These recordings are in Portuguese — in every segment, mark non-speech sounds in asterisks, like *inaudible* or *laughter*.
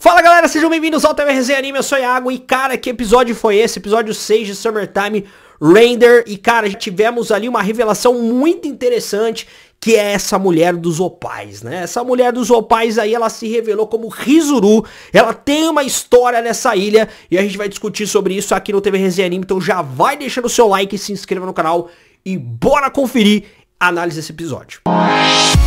Fala galera, sejam bem-vindos ao TVRZ Anime, eu sou Iago e cara, que episódio foi esse? Episódio 6 de Summertime Render e cara, tivemos ali uma revelação muito interessante que é essa mulher dos opais, né? Essa mulher dos opais aí, ela se revelou como Rizuru. Ela tem uma história nessa ilha e a gente vai discutir sobre isso aqui no TV Resenha Anime. Então já vai deixando o seu like, se inscreva no canal e bora conferir a análise desse episódio. Música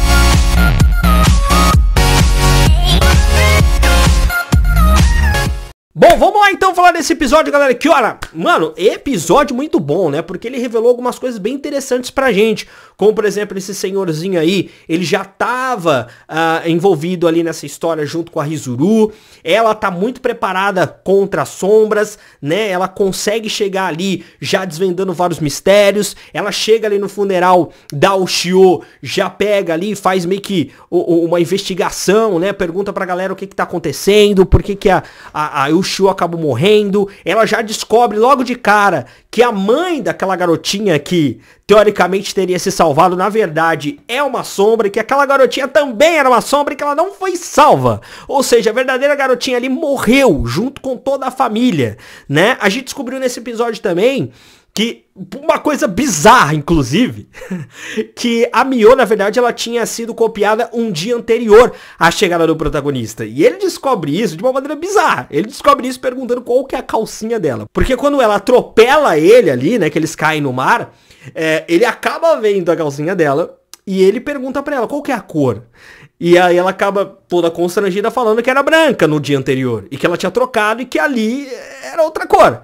falar desse episódio, galera, que olha, mano, episódio muito bom, né? Porque ele revelou algumas coisas bem interessantes pra gente. Como, por exemplo, esse senhorzinho aí, ele já tava uh, envolvido ali nessa história junto com a Rizuru. Ela tá muito preparada contra as sombras, né? Ela consegue chegar ali já desvendando vários mistérios. Ela chega ali no funeral da Ushio, já pega ali, faz meio que uma investigação, né? Pergunta pra galera o que que tá acontecendo, por que que a, a, a Ushio acabou morrendo vendo, ela já descobre logo de cara que a mãe daquela garotinha que teoricamente teria se salvado, na verdade é uma sombra, e que aquela garotinha também era uma sombra e que ela não foi salva. Ou seja, a verdadeira garotinha ali morreu junto com toda a família, né? A gente descobriu nesse episódio também que uma coisa bizarra, inclusive, *laughs* que a Mio, na verdade, ela tinha sido copiada um dia anterior à chegada do protagonista. E ele descobre isso de uma maneira bizarra. Ele descobre isso perguntando qual que é a calcinha dela. Porque quando ela atropela ele ali, né, que eles caem no mar, é, ele acaba vendo a calcinha dela e ele pergunta para ela qual que é a cor. E aí ela acaba toda constrangida falando que era branca no dia anterior e que ela tinha trocado e que ali eh, era outra cor.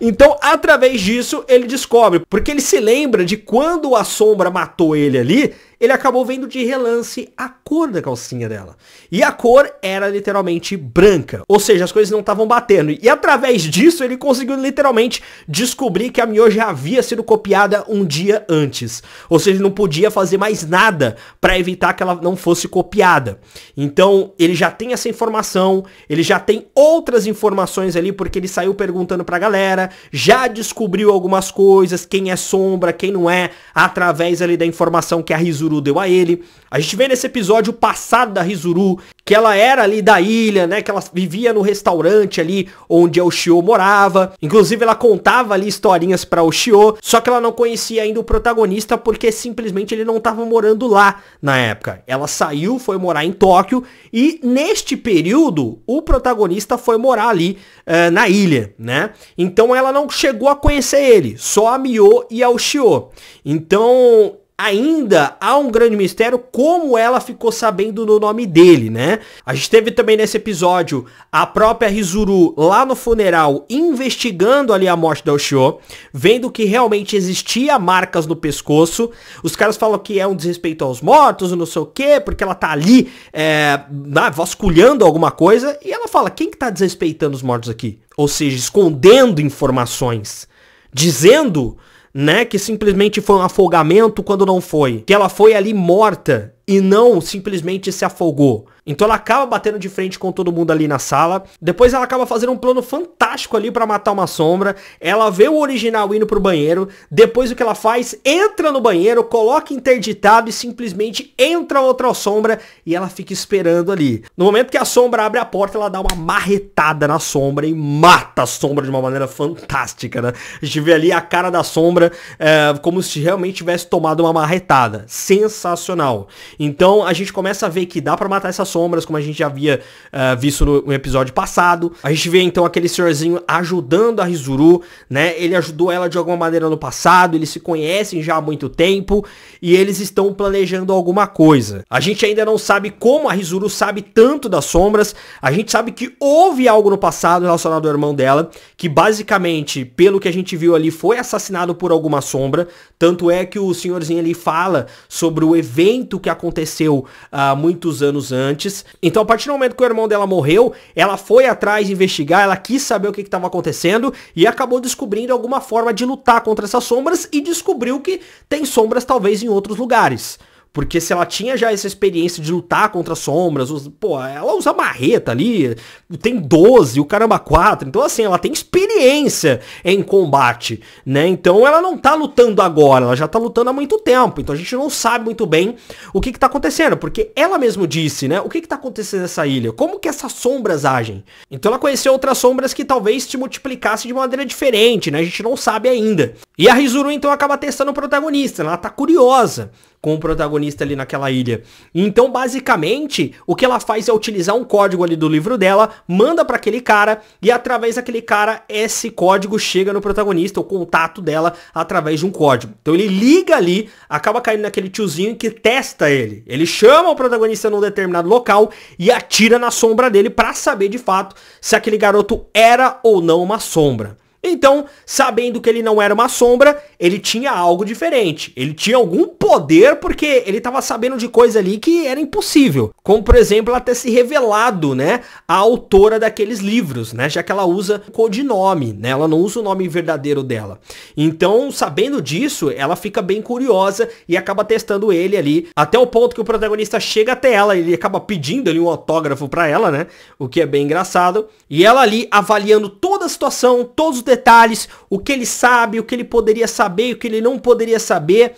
Então, através disso, ele descobre, porque ele se lembra de quando a sombra matou ele ali, ele acabou vendo de relance a cor da calcinha dela. E a cor era literalmente branca. Ou seja, as coisas não estavam batendo. E através disso, ele conseguiu literalmente descobrir que a Mio já havia sido copiada um dia antes. Ou seja, ele não podia fazer mais nada para evitar que ela não fosse copiada. Então, ele já tem essa informação, ele já tem outras informações ali, porque ele saiu perguntando pra galera, já descobriu algumas coisas, quem é sombra, quem não é, através ali da informação que a Rizu Rizuru deu a ele. A gente vê nesse episódio o passado da Rizuru, que ela era ali da ilha, né? Que ela vivia no restaurante ali onde a Oshio morava. Inclusive ela contava ali historinhas para Oshio, só que ela não conhecia ainda o protagonista porque simplesmente ele não estava morando lá na época. Ela saiu, foi morar em Tóquio e neste período o protagonista foi morar ali uh, na ilha, né? Então ela não chegou a conhecer ele, só a Mio e a Oshio. Então ainda há um grande mistério como ela ficou sabendo do nome dele, né? A gente teve também nesse episódio a própria Rizuru lá no funeral investigando ali a morte da Oshio, vendo que realmente existia marcas no pescoço. Os caras falam que é um desrespeito aos mortos, não sei o quê, porque ela tá ali é, né, vasculhando alguma coisa. E ela fala, quem que tá desrespeitando os mortos aqui? Ou seja, escondendo informações, dizendo né? Que simplesmente foi um afogamento quando não foi. Que ela foi ali morta e não simplesmente se afogou. Então ela acaba batendo de frente com todo mundo ali na sala. Depois ela acaba fazendo um plano fantástico ali para matar uma sombra. Ela vê o original indo pro banheiro. Depois o que ela faz? Entra no banheiro, coloca interditado e simplesmente entra outra sombra e ela fica esperando ali. No momento que a sombra abre a porta, ela dá uma marretada na sombra e mata a sombra de uma maneira fantástica, né? A gente vê ali a cara da sombra é, como se realmente tivesse tomado uma marretada. Sensacional. Então a gente começa a ver que dá para matar essas sombras, como a gente já havia uh, visto no, no, episódio passado. A gente vê então aquele senhorzinho ajudando a Rizuru, né? Ele ajudou ela de alguma maneira no passado, eles se conhecem já há muito tempo e eles estão planejando alguma coisa. A gente ainda não sabe como a Rizuru sabe tanto das sombras, a gente sabe que houve algo no passado relacionado ao irmão dela, que basicamente, pelo que a gente viu ali, foi assassinado por alguma sombra. Tanto é que o senhorzinho ali fala sobre o evento que aconteceu aconteceu há ah, muitos anos antes. Então, a partir do momento que o irmão dela morreu, ela foi atrás investigar, ela quis saber o que estava acontecendo e acabou descobrindo alguma forma de lutar contra essas sombras e descobriu que tem sombras talvez em outros lugares. Porque se ela tinha já essa experiência de lutar contra sombras, pô, ela usa marreta ali, tem 12, o caramba 4. Então, assim, ela tem experiência em combate, né? Então ela não tá lutando agora, ela já tá lutando há muito tempo. Então a gente não sabe muito bem o que, que tá acontecendo. Porque ela mesmo disse, né? O que, que tá acontecendo nessa ilha? Como que essas sombras agem? Então ela conheceu outras sombras que talvez se multiplicassem de maneira diferente, né? A gente não sabe ainda. E a Rizuru então acaba testando o protagonista, ela tá curiosa com o protagonista ali naquela ilha. Então, basicamente, o que ela faz é utilizar um código ali do livro dela, manda para aquele cara e através daquele cara esse código chega no protagonista, o contato dela através de um código. Então ele liga ali, acaba caindo naquele tiozinho que testa ele. Ele chama o protagonista num determinado local e atira na sombra dele para saber de fato se aquele garoto era ou não uma sombra. Então, sabendo que ele não era uma sombra, ele tinha algo diferente. Ele tinha algum poder porque ele estava sabendo de coisa ali que era impossível. Como, por exemplo, ela ter se revelado, né, a autora daqueles livros, né, já que ela usa codinome, né, ela não usa o nome verdadeiro dela. Então, sabendo disso, ela fica bem curiosa e acaba testando ele ali, até o ponto que o protagonista chega até ela, ele acaba pedindo ali um autógrafo para ela, né, o que é bem engraçado. E ela ali avaliando toda a situação, todos os detalhes, o que ele sabe, o que ele poderia saber, o que ele não poderia saber.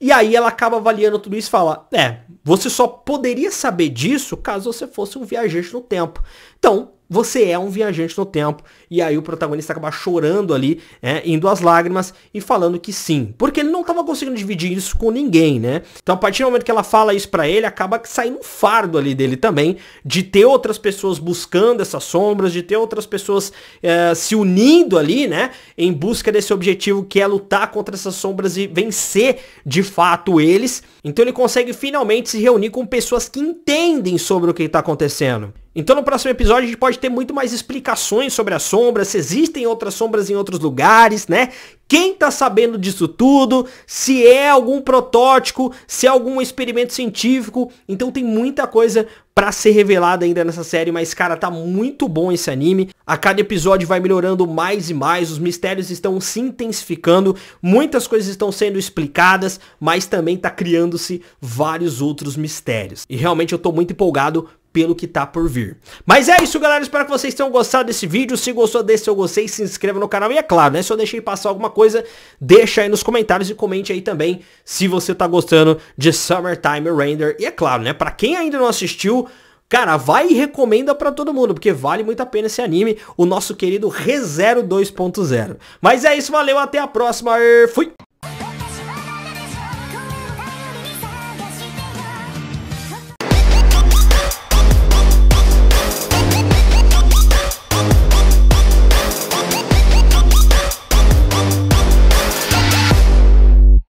E aí ela acaba avaliando tudo isso e fala: é, você só poderia saber disso caso você fosse um viajante no tempo. Então, você é um viajante no tempo. E aí o protagonista acaba chorando ali, é, indo às lágrimas e falando que sim. Porque ele não estava conseguindo dividir isso com ninguém, né? Então a partir do momento que ela fala isso para ele, acaba saindo um fardo ali dele também, de ter outras pessoas buscando essas sombras, de ter outras pessoas é, se unindo ali, né? Em busca desse objetivo que é lutar contra essas sombras e vencer de fato eles. Então ele consegue finalmente se reunir com pessoas que entendem sobre o que está acontecendo. Então no próximo episódio a gente pode ter muito mais explicações sobre as sombras, se existem outras sombras em outros lugares, né? Quem tá sabendo disso tudo, se é algum protótipo, se é algum experimento científico. Então tem muita coisa para ser revelada ainda nessa série, mas cara, tá muito bom esse anime. A cada episódio vai melhorando mais e mais, os mistérios estão se intensificando, muitas coisas estão sendo explicadas, mas também tá criando-se vários outros mistérios. E realmente eu tô muito empolgado pelo que tá por vir. Mas é isso, galera. Espero que vocês tenham gostado desse vídeo. Se gostou desse seu gostei, se inscreva no canal. E é claro, né? Se eu deixei passar alguma coisa, deixa aí nos comentários e comente aí também se você tá gostando de Summertime Render. E é claro, né? Pra quem ainda não assistiu, Cara, vai e recomenda para todo mundo, porque vale muito a pena esse anime, o nosso querido ReZero 2.0. Mas é isso, valeu, até a próxima e fui!